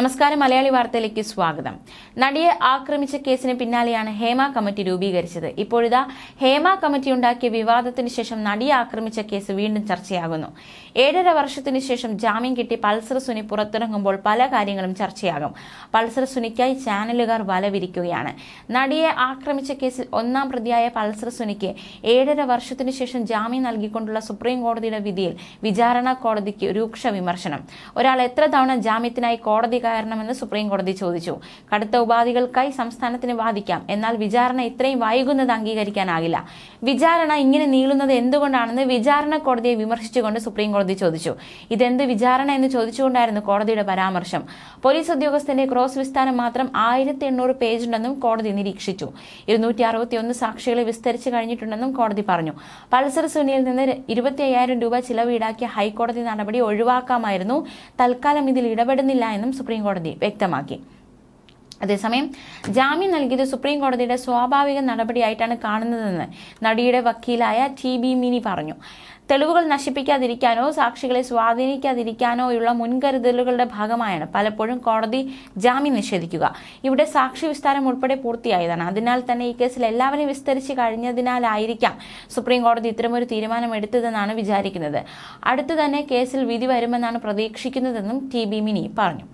നമസ്കാരം മലയാളി വാർത്തയിലേക്ക് സ്വാഗതം നടിയെ ആക്രമിച്ച കേസിന് പിന്നാലെയാണ് ഹേമ കമ്മിറ്റി രൂപീകരിച്ചത് ഇപ്പോഴിതാ ഹേമ കമ്മിറ്റി ഉണ്ടാക്കിയ വിവാദത്തിന് ശേഷം നടിയെ ആക്രമിച്ച കേസ് വീണ്ടും ചർച്ചയാകുന്നു ഏഴര വർഷത്തിന് ശേഷം ജാമ്യം കിട്ടി പൾസർ സുനി പുറത്തിറങ്ങുമ്പോൾ പല കാര്യങ്ങളും ചർച്ചയാകും പൾസർ സുനിക്കായി ചാനലുകാർ വലവിരിക്കുകയാണ് നടിയെ ആക്രമിച്ച കേസിൽ ഒന്നാം പ്രതിയായ പൾസർ സുനിക്ക് ഏഴര വർഷത്തിനു ശേഷം ജാമ്യം നൽകിക്കൊണ്ടുള്ള സുപ്രീം കോടതിയുടെ വിധിയിൽ വിചാരണ കോടതിക്ക് രൂക്ഷ വിമർശനം ഒരാൾ എത്ര തവണ ജാമ്യത്തിനായി കോടതി കാരണമെന്ന് സുപ്രീം കോടതി ചോദിച്ചു കടുത്ത ഉപാധികൾക്കായി സംസ്ഥാനത്തിന് വാദിക്കാം എന്നാൽ വിചാരണ ഇത്രയും വൈകുന്നത് അംഗീകരിക്കാനാകില്ല വിചാരണ ഇങ്ങനെ നീളുന്നത് എന്തുകൊണ്ടാണെന്ന് വിചാരണ കോടതിയെ വിമർശിച്ചുകൊണ്ട് സുപ്രീം കോടതി ചോദിച്ചു ഇതെന്ത് വിചാരണ എന്ന് ചോദിച്ചുകൊണ്ടായിരുന്നു കോടതിയുടെ പരാമർശം പോലീസ് ഉദ്യോഗസ്ഥന്റെ ക്രോസ് വിസ്താരം മാത്രം ആയിരത്തി എണ്ണൂറ് പേജുണ്ടെന്നും കോടതി നിരീക്ഷിച്ചു ഇരുന്നൂറ്റി അറുപത്തിയൊന്ന് സാക്ഷികളെ വിസ്തരിച്ച് കഴിഞ്ഞിട്ടുണ്ടെന്നും കോടതി പറഞ്ഞു പൾസർ സുനിയിൽ നിന്ന് ഇരുപത്തി അയ്യായിരം രൂപ ചിലവ് ഈടാക്കിയ ഹൈക്കോടതി നടപടി ഒഴിവാക്കാമായിരുന്നു തൽക്കാലം ഇതിൽ ഇടപെടുന്നില്ല എന്നും സുപ്രീം സുപ്രീംകോടതി കോടതി വ്യക്തമാക്കി അതേസമയം ജാമ്യം നൽകിയത് സുപ്രീം കോടതിയുടെ സ്വാഭാവിക നടപടിയായിട്ടാണ് കാണുന്നതെന്ന് നടിയുടെ വക്കീലായ ടി ബി മിനി പറഞ്ഞു തെളിവുകൾ നശിപ്പിക്കാതിരിക്കാനോ സാക്ഷികളെ സ്വാധീനിക്കാതിരിക്കാനോയുള്ള മുൻകരുതലുകളുടെ ഭാഗമായാണ് പലപ്പോഴും കോടതി ജാമ്യം നിഷേധിക്കുക ഇവിടെ സാക്ഷി വിസ്താരം ഉൾപ്പെടെ പൂർത്തിയായതാണ് അതിനാൽ തന്നെ ഈ കേസിൽ എല്ലാവരെയും വിസ്തരിച്ച് കഴിഞ്ഞതിനാലായിരിക്കാം സുപ്രീം കോടതി ഇത്തരമൊരു തീരുമാനം എടുത്തതെന്നാണ് വിചാരിക്കുന്നത് അടുത്തു തന്നെ കേസിൽ വിധി വരുമെന്നാണ് പ്രതീക്ഷിക്കുന്നതെന്നും ടി ബി മിനി പറഞ്ഞു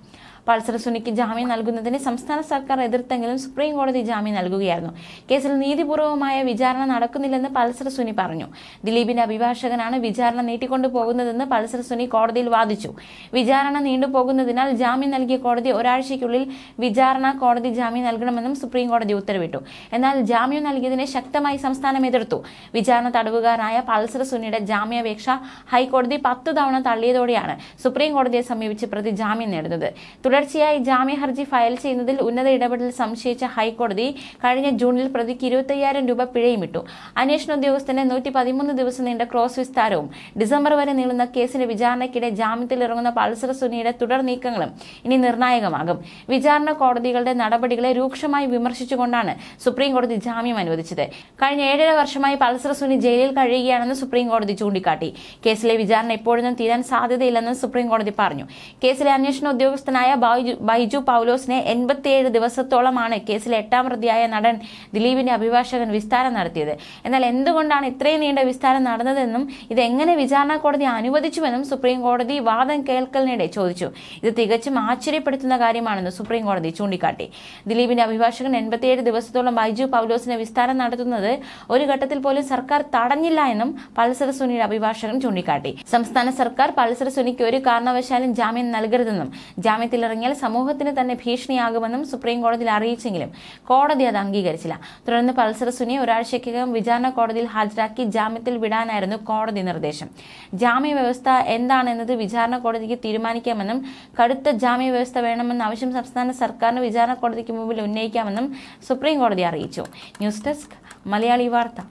പൾസർ സുനിക്ക് ജാമ്യം നൽകുന്നതിന് സംസ്ഥാന സർക്കാർ എതിർത്തെങ്കിലും സുപ്രീം കോടതി ജാമ്യം നൽകുകയായിരുന്നു കേസിൽ നീതിപൂർവമായ വിചാരണ നടക്കുന്നില്ലെന്ന് പൾസർ സുനി പറഞ്ഞു ദിലീപിന്റെ അഭിഭാഷകനാണ് വിചാരണ നീട്ടിക്കൊണ്ടു പോകുന്നതെന്ന് പൾസർ സുനി കോടതിയിൽ വാദിച്ചു വിചാരണ നീണ്ടുപോകുന്നതിനാൽ ജാമ്യം നൽകിയ കോടതി ഒരാഴ്ചയ്ക്കുള്ളിൽ വിചാരണ കോടതി ജാമ്യം നൽകണമെന്നും സുപ്രീം കോടതി ഉത്തരവിട്ടു എന്നാൽ ജാമ്യം നൽകിയതിനെ ശക്തമായി സംസ്ഥാനം എതിർത്തു വിചാരണ തടവുകാരനായ പൾസർ സുനിയുടെ ജാമ്യാപേക്ഷ ഹൈക്കോടതി പത്ത് തവണ തള്ളിയതോടെയാണ് സുപ്രീം കോടതിയെ സമീപിച്ച് പ്രതി ജാമ്യം നേടുന്നത് തുടർ തുടർച്ചയായി ജാമ്യ ഹർജി ഫയൽ ചെയ്യുന്നതിൽ ഉന്നത ഇടപെടൽ സംശയിച്ച ഹൈക്കോടതി കഴിഞ്ഞ ജൂണിൽ പ്രതിക്ക് ഇരുപത്തയ്യായിരം രൂപ പിഴയും ഇട്ടു അന്വേഷണ ഉദ്യോഗസ്ഥന് നൂറ്റി പതിമൂന്ന് ദിവസം നീണ്ട ക്രോസ് വിസ്താരവും ഡിസംബർ വരെ നീളുന്ന കേസിന്റെ വിചാരണയ്ക്കിടെ ജാമ്യത്തിൽ ഇറങ്ങുന്ന പൾസര സുനിയുടെ തുടർ നീക്കങ്ങളും ഇനി നിർണായകമാകും വിചാരണ കോടതികളുടെ നടപടികളെ രൂക്ഷമായി വിമർശിച്ചുകൊണ്ടാണ് സുപ്രീം കോടതി ജാമ്യം അനുവദിച്ചത് കഴിഞ്ഞ ഏഴര വർഷമായി പൾസര സുനി ജയിലിൽ കഴിയുകയാണെന്ന് സുപ്രീം കോടതി ചൂണ്ടിക്കാട്ടി കേസിലെ വിചാരണ എപ്പോഴൊന്നും തീരാൻ സാധ്യതയില്ലെന്ന് സുപ്രീം കോടതി പറഞ്ഞു കേസിലെ അന്വേഷണ ഉദ്യോഗസ്ഥനായ ബൈജു പൗലോസിനെ എൺപത്തിയേഴ് ദിവസത്തോളമാണ് കേസിലെ എട്ടാം പ്രതിയായ നടൻ ദിലീപിന്റെ അഭിഭാഷകൻ വിസ്താരം നടത്തിയത് എന്നാൽ എന്തുകൊണ്ടാണ് ഇത്രയും നീണ്ട വിസ്താരം നടന്നതെന്നും ഇത് എങ്ങനെ വിചാരണ കോടതി അനുവദിച്ചുവെന്നും സുപ്രീം കോടതി വാദം കേൾക്കലിനിടെ ചോദിച്ചു ഇത് തികച്ചും ആശ്ചര്യപ്പെടുത്തുന്ന കാര്യമാണെന്ന് സുപ്രീം കോടതി ചൂണ്ടിക്കാട്ടി ദിലീപിന്റെ അഭിഭാഷകൻ എൺപത്തിയേഴ് ദിവസത്തോളം ബൈജു പൗലോസിനെ വിസ്താരം നടത്തുന്നത് ഒരു ഘട്ടത്തിൽ പോലും സർക്കാർ തടഞ്ഞില്ല എന്നും പൾസർ സുനിയുടെ അഭിഭാഷകൻ ചൂണ്ടിക്കാട്ടി സംസ്ഥാന സർക്കാർ പൾസർ സുനിക്ക് ഒരു കാരണവശാലും ജാമ്യം നൽകരുതെന്നും ജാമ്യത്തിലിറങ്ങി ഇറങ്ങിയാൽ സമൂഹത്തിന് തന്നെ ഭീഷണിയാകുമെന്നും സുപ്രീം കോടതിയിൽ അറിയിച്ചെങ്കിലും കോടതി അത് അംഗീകരിച്ചില്ല തുടർന്ന് പൾസർ സുനിയെ ഒരാഴ്ചയ്ക്കകം വിചാരണ കോടതിയിൽ ഹാജരാക്കി ജാമ്യത്തിൽ വിടാനായിരുന്നു കോടതി നിർദ്ദേശം ജാമ്യ വ്യവസ്ഥ എന്താണെന്നത് വിചാരണ കോടതിക്ക് തീരുമാനിക്കാമെന്നും കടുത്ത ജാമ്യ വ്യവസ്ഥ വേണമെന്ന ആവശ്യം സംസ്ഥാന സർക്കാരിന് വിചാരണ കോടതിക്ക് മുമ്പിൽ ഉന്നയിക്കാമെന്നും സുപ്രീം കോടതി അറിയിച്ചു ന്യൂസ് ഡെസ്ക് മലയാളി വാർത്ത